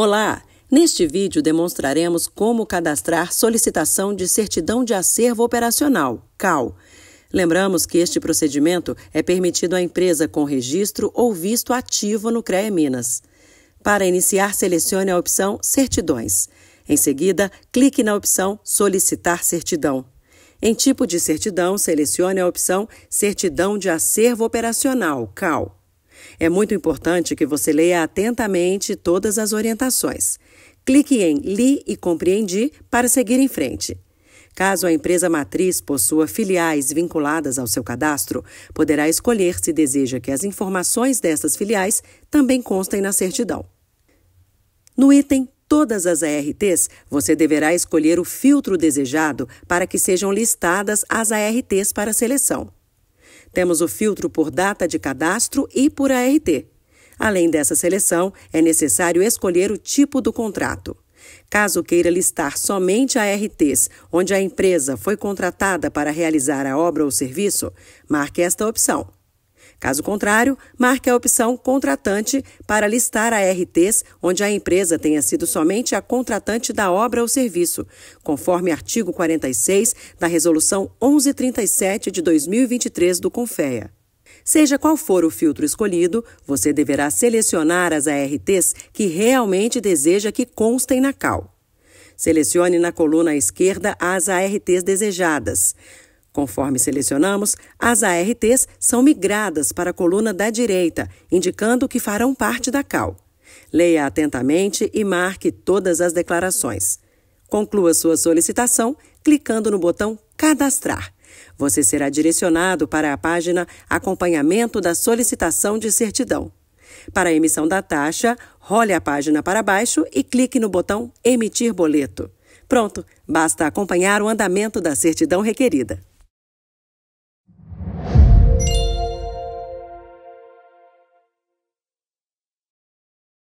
Olá! Neste vídeo demonstraremos como cadastrar solicitação de certidão de acervo operacional, CAL. Lembramos que este procedimento é permitido à empresa com registro ou visto ativo no CREA Minas. Para iniciar, selecione a opção Certidões. Em seguida, clique na opção Solicitar certidão. Em tipo de certidão, selecione a opção Certidão de acervo operacional, CAL. É muito importante que você leia atentamente todas as orientações. Clique em Li e Compreendi para seguir em frente. Caso a empresa matriz possua filiais vinculadas ao seu cadastro, poderá escolher se deseja que as informações dessas filiais também constem na certidão. No item Todas as ARTs, você deverá escolher o filtro desejado para que sejam listadas as ARTs para seleção. Temos o filtro por data de cadastro e por ART. Além dessa seleção, é necessário escolher o tipo do contrato. Caso queira listar somente ARTs, onde a empresa foi contratada para realizar a obra ou serviço, marque esta opção. Caso contrário, marque a opção contratante para listar a RTs onde a empresa tenha sido somente a contratante da obra ou serviço, conforme artigo 46 da Resolução 1137 de 2023 do CONFEA. Seja qual for o filtro escolhido, você deverá selecionar as ARTs que realmente deseja que constem na CAL. Selecione na coluna à esquerda as ARTs desejadas. Conforme selecionamos, as ARTs são migradas para a coluna da direita, indicando que farão parte da CAL. Leia atentamente e marque todas as declarações. Conclua sua solicitação clicando no botão Cadastrar. Você será direcionado para a página Acompanhamento da Solicitação de Certidão. Para a emissão da taxa, role a página para baixo e clique no botão Emitir Boleto. Pronto, basta acompanhar o andamento da certidão requerida.